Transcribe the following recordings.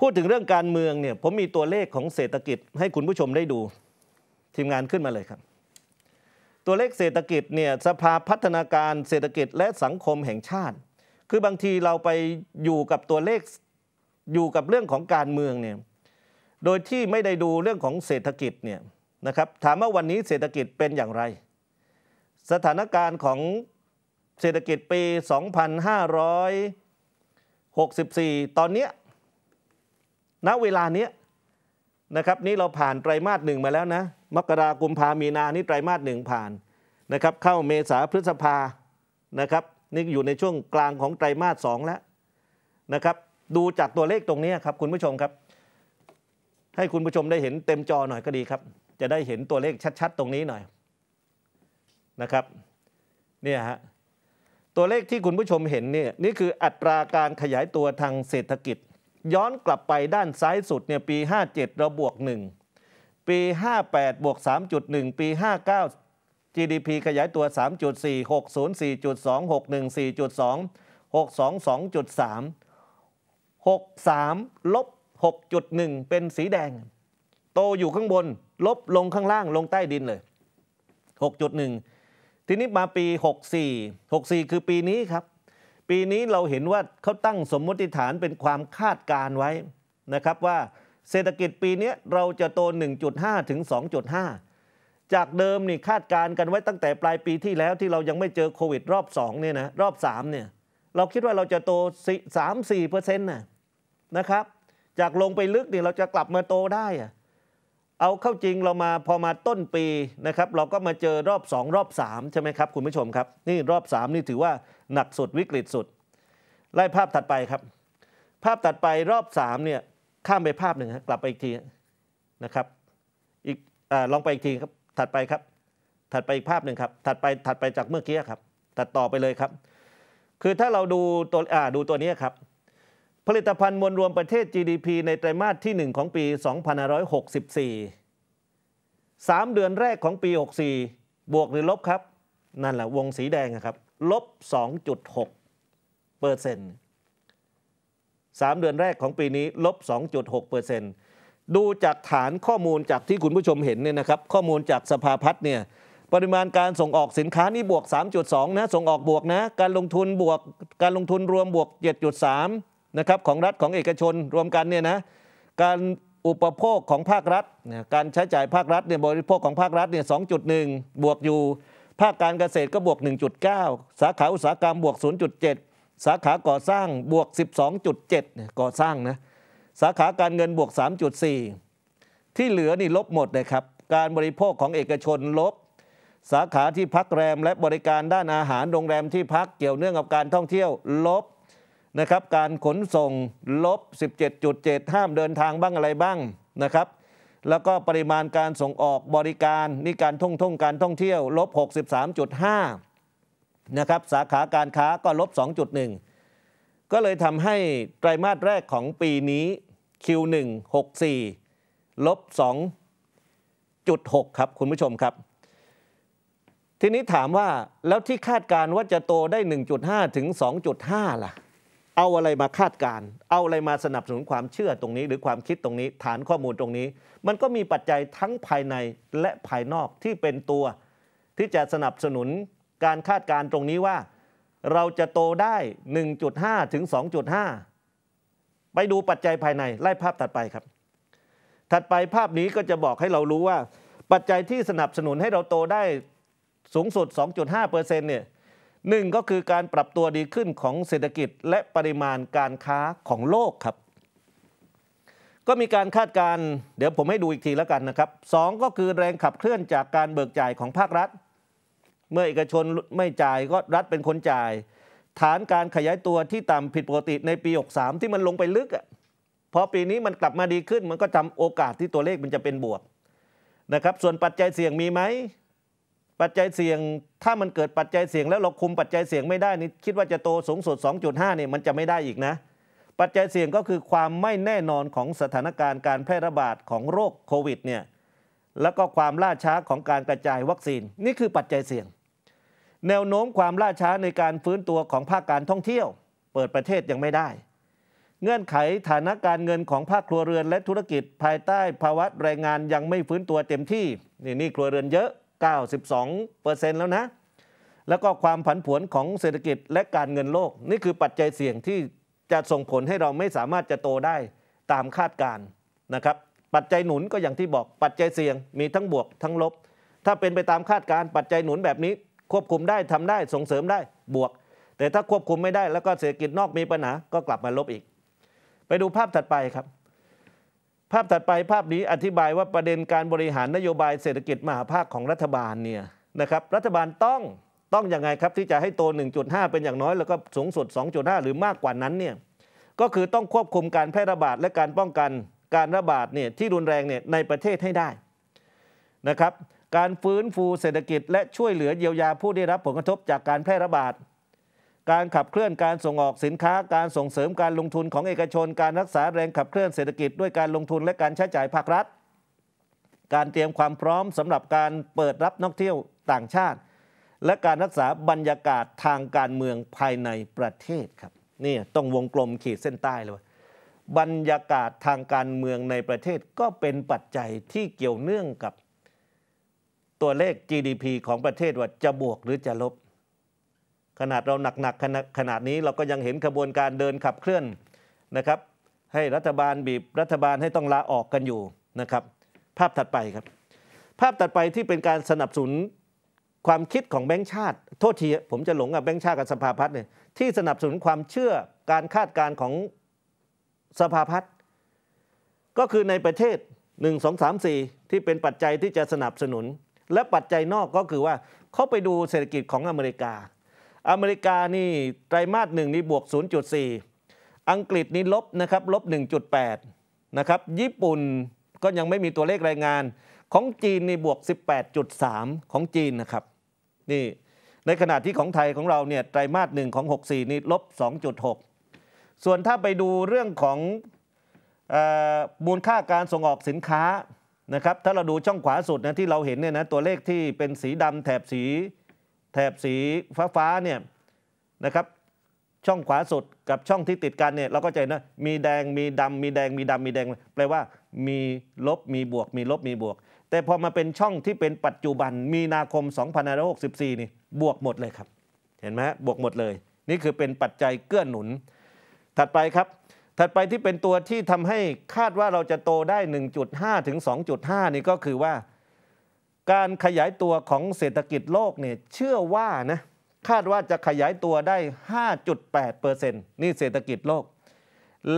พูดถึงเรื่องการเมืองเนี่ยผมมีตัวเลขของเศรษฐกิจให้คุณผู้ชมได้ดูทีมงานขึ้นมาเลยครับ ตัวเลขเศรษฐกิจเนี่ยสภาพัฒนาการเศรษฐกิจและสังคมแห่งชาติ คือบางทีเราไปอยู่กับตัวเลขอยู่กับเรื่องของการเมืองเนี่ยโดยที่ไม่ได้ดูเรื่องของเศรษฐกิจเนี่ยนะครับถามว่าวันนี้เศรษฐกิจเป็นอย่างไร สถานการณ์ของเศรษฐกิจปี2564 ตอนเนี้ยณเวลานี้นะครับนี่เราผ่านไตรมาสหนึ่งมาแล้วนะมกราคมพามีนานี่ไตรมาสหนึ่งผ่านนะครับเข้าเมษาพฤษภานะครับนี่อยู่ในช่วงกลางของไตรมาสสองแล้วนะครับดูจากตัวเลขตรงนี้ครับคุณผู้ชมครับ ให้คุณผู้ชมได้เห็นเต็มจอหน่อยก็ดีครับจะได้เห็นตัวเลขชัดๆ ตรงนี้หน่อยนะครับเนี่ยฮะตัวเลขที่คุณผู้ชมเห็นเนี่ยนี่คืออัตราการขยายตัวทางเศรษฐกิจย้อนกลับไปด้านซ้ายสุดเนี่ยปี 57เราบวก 1 ปี 58บวก3.1 ปี 59 GDP ขยายตัว 3.4 604.2 614.2 622.3 63ลบ6.1 เป็นสีแดง โตอยู่ข้างบน ลบลงข้างล่างลงใต้ดินเลย 6.1 ทีนี้มาปี 64 64 คือปีนี้ครับปีนี้เราเห็นว่าเขาตั้งสมมติฐานเป็นความคาดการไว้ นะครับว่าเศรษฐกิจปีนี้เราจะโต 1.5 ถึง 2.5 จากเดิมนี่คาดการกันไว้ตั้งแต่ปลายปีที่แล้วที่เรายังไม่เจอโควิดรอบ2เนี่ยนะรอบ3เนี่ยเราคิดว่าเราจะโต 3-4%เเปอร์ซ็นตะนะครับ จากลงไปลึกนี่เราจะกลับมาโตได้อะเอาเข้าจริงเรามาพอมาต้นปีนะครับ เราก็มาเจอรอบ 2 รอบ 3 ใช่ไหมครับคุณผู้ชมครับ นี่รอบ 3 นี่ถือว่าหนักสุดวิกฤตสุด ไล่ภาพถัดไปครับ ภาพถัดไปรอบ 3 เนี่ยข้ามไปภาพหนึ่งครกลับไปอีกทีนะครับอีกอลองไปอีกทีครับถัดไปครับ ถัดไปอีกภาพหนึ่งครับถัดไปถัดไปจากเมื่อกี้ครับ ตัดต่อไปเลยครับ คือถ้าเราดูตัวดูตัวนี้ครับผลิตภัณฑ์มวลรวมประเทศ GDP ในไตรมาสที่ 1 ของปี2564 3 เดือนแรกของปี 64 บวกหรือลบครับ นั่นแหละวงสีแดงครับ ลบ 2.6เปอร์เซ็นต์3เดือนแรกของปีนี้ ลบ 2.6เปอร์เซ็นต์ดูจากฐานข้อมูลจากที่คุณผู้ชมเห็นเนี่ยนะครับ ข้อมูลจากสภาพัฒน์เนี่ย ปริมาณการส่งออกสินค้านี่บวก 3.2 นะ ส่งออกบวกนะ การลงทุนบวก การลงทุนรวมบวก 7.3นะครับของรัฐของเอกชนรวมกันเนี่ยนะการอุปโภคของภาครัฐการใช้จ่ายภาครัฐเนี่ยบริโภคของภาครัฐเนี่ย่งบวกอยู่ ภาคการเกษตรก็บวก 1.9 สาขาอุตสาหกรรมบวก 0.7 สาขาก่อสร้างบวก 12.7เก่อสร้างนะสาขาการเงินบวก 3.4 ที่เหลือนี่ลบหมดเลยครับการบริโภคของเอกชนลบ สาขาที่พักแรมและบริการด้านอาหารโรงแรมที่พักเกี่ยวเนื่องกับการท่องเที่ยวลบนะครับการขนส่งลบ 17.7 ห้ามเดินทางบ้างอะไรบ้างนะครับแล้วก็ปริมาณการส่งออกบริการนี่การท่องท่องการท่องเที่ยว ลบ 63.5นะครับสาขาการค้าก็ลบ 2.1 ก็เลยทำให้ไตรมาสแรกของปีนี้ Q1 64 ลบ 2.6 ครับคุณผู้ชมครับ ทีนี้ถามว่าแล้วที่คาดการว่าจะโตได้ 1.5 ถึง 2.5 ล่ะเอาอะไรมาคาดการ เอาอะไรมาสนับสนุนความเชื่อตรงนี้ หรือความคิดตรงนี้ฐานข้อมูลตรงนี้ มันก็มีปัจจัยทั้งภายในและภายนอกที่เป็นตัว ที่จะสนับสนุนการคาดการตรงนี้ว่า เราจะโตได้ 1.5 ถึง 2.5 ไปดูปัจจัยภายในไล่ภาพถัดไปครับ ถัดไปภาพนี้ก็จะบอกให้เรารู้ว่า ปัจจัยที่สนับสนุนให้เราโตได้สูงสุด 2.5%เนี่ยหนึ่งก็คือการปรับตัวดีขึ้นของเศรษฐกิจ และปริมาณการค้าของโลกครับ ก็มีการคาดการ เดี๋ยวผมให้ดูอีกทีแล้วกันนะครับสองก็คือแรงขับเคลื่อนจากการเบิกจ่ายของภาครัฐ เมื่อเอกชนไม่จ่ายก็รัฐเป็นคนจ่าย ฐานการขยายตัวที่ต่ำผิดปกติในปี63ที่มันลงไปลึกอ่ะพอปีนี้มันกลับมาดีขึ้นมันก็จำโอกาสที่ตัวเลขมันจะเป็นบวกนะครับส่วนปัจจัยเสี่ยงมีไหมปัจจัยเสี่ยง ถ้ามันเกิดปัจจัยเสี่ยงแล้วเราคุมปัจจัยเสี่ยงไม่ได้นี่คิดว่าจะโตสูงสุด2.5เนี่ยมันจะไม่ได้อีกนะ ปัจจัยเสี่ยงก็คือความไม่แน่นอนของสถานการณ์การแพร่ระบาดของโรคโควิดเนี่ย แล้วก็ความล่าช้าของการกระจายวัคซีน นี่คือปัจจัยเสี่ยง แนวโน้มความล่าช้าในการฟื้นตัวของภาคการท่องเที่ยว เปิดประเทศยังไม่ได้ เงื่อนไขฐานะการเงินของภาคครัวเรือนและธุรกิจ ภายใต้ภาวะแรงงานยังไม่ฟื้นตัวเต็มที่ นี่นี่ครัวเรือนเยอะ92%แล้วนะ แล้วก็ความผันผวนของเศรษฐกิจและการเงินโลก นี่คือปัจจัยเสี่ยงที่จะส่งผลให้เราไม่สามารถจะโตได้ตามคาดการนะครับ ปัจจัยหนุนก็อย่างที่บอกปัจจัยเสี่ยงมีทั้งบวกทั้งลบ ถ้าเป็นไปตามคาดการปัจจัยหนุนแบบนี้ ควบคุมได้ทำได้ส่งเสริมได้บวก แต่ถ้าควบคุมไม่ได้แล้วก็เศรษฐกิจนอกมีปัญหา ก็กลับมาลบอีก ไปดูภาพถัดไปครับภาพถัดไปภาพนี้อธิบายว่าประเด็นการบริหารนโยบายเศรษฐกิจมหาภาคของรัฐบาลเนี่ยนะครับรัฐบาลต้องต้องอยังไงครับ ที่จะให้โต1.5 เป็นอย่างน้อยแล้วก็สูงสุด2.5 หรือมากกว่านั้นเนี่ยก็คือต้องควบคุมการแพร่ระบาดและการป้องกันการระบาดเนี่ยที่รุนแรงเนี่ยในประเทศให้ได้นะครับการฟื้นฟูเศรษฐกิจและช่วยเหลือเยียวยาผู้ได้รับผลกระทบจากการแพร่ระบาดการขับเคลื่อนการส่งออกสินค้า การส่งเสริมการลงทุนของเอกชน การรักษาแรงขับเคลื่อนเศรษฐกิจ ด้วยการลงทุนและการใช้จ่ายภาครัฐ การเตรียมความพร้อมสำหรับการเปิดรับนักเที่ยวต่างชาติ และการรักษาบรรยากาศทางการเมืองภายในประเทศครับนี่ต้องวงกลมขีดเส้นใต้เลยบรรยากาศทางการเมืองในประเทศก็เป็นปัจจัยที่เกี่ยวเนื่องกับตัวเลข GDP ของประเทศว่าจะบวกหรือจะลบขนาดเราหนักๆขนาดนี้เราก็ยังเห็นขบวนการเดินขับเคลื่อนนะครับ ให้รัฐบาลบีบรัฐบาลให้ต้องลาออกกันอยู่นะครับภาพถัดไปครับ ภาพถัดไปที่เป็นการสนับสนุนความคิดของแบงค์ชาติโทษทีผมจะหลงกับแบงค์ชาติกับสภาพัฒน์เนี่ยที่สนับสนุนความเชื่อการคาดการณ์ของสภาพัฒน์ก็คือในประเทศ 1 2 3 4 ที่เป็นปัจจัยที่จะสนับสนุน และปัจจัยนอกก็คือว่าเขาไปดูเศรษฐกิจของอเมริกาอเมริกานี่ไตรมาสหนึ่งนี่บวก 0.4 อังกฤษนี่ลบนะครับลบ 1.8นะครับ ญี่ปุ่นก็ยังไม่มีตัวเลขรายงานของจีนนี่บวก 18.3 ของจีนนะครับนี่ในขณะที่ของไทยของเราเนี่ยไตรมาสหนึ่งของ 64 นี่ลบ 2.6 ส่วนถ้าไปดูเรื่องของมูลค่าการส่งออกสินค้านะครับถ้าเราดูช่องขวาสุดนะที่เราเห็นเนี่ยนะตัวเลขที่เป็นสีดำแถบสีแถบสีฟ้าฟ้าเนี่ยนะครับ ช่องขวาสุดกับช่องที่ติดกันเนี่ย เราก็จะเห็นนะมีแดง มีดำมีแดงมีดำมีแดงแปลว่ามีลบมีบวก มีลบมีบวก แต่พอมาเป็นช่องที่เป็นปัจจุบันมีนาคม2564นี่บวกหมดเลยครับ เห็นไหมบวกหมดเลย นี่คือเป็นปัจจัยเกื้อหนุน ถัดไปครับ ถัดไปที่เป็นตัวที่ทำให้คาดว่าเราจะโตได้1.5ถึง2.5นี่ก็คือว่าการขยายตัวของเศรษฐกิจโลกเนี่ยเชื่อว่านะคาดว่าจะขยายตัวได้ 5.8%เเปอร์ซ็นต์นี่เศรษฐกิจโลก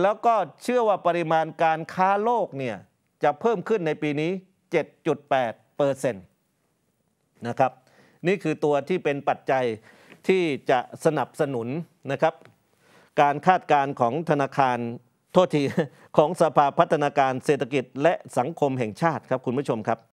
แล้วก็เชื่อว่าปริมาณการค้าโลกเนี่ยจะเพิ่มขึ้นในปีนี้ 7.8%เเปอร์ซ็นะครับนี่คือตัวที่เป็นปัจจัยที่จะสนับสนุนนะครับ การคาดการณ์ของธนาคารโทษทีของสภาพัฒนาการเศรษฐกิจและสังคมแห่งชาติครับคุณผู้ชมครับ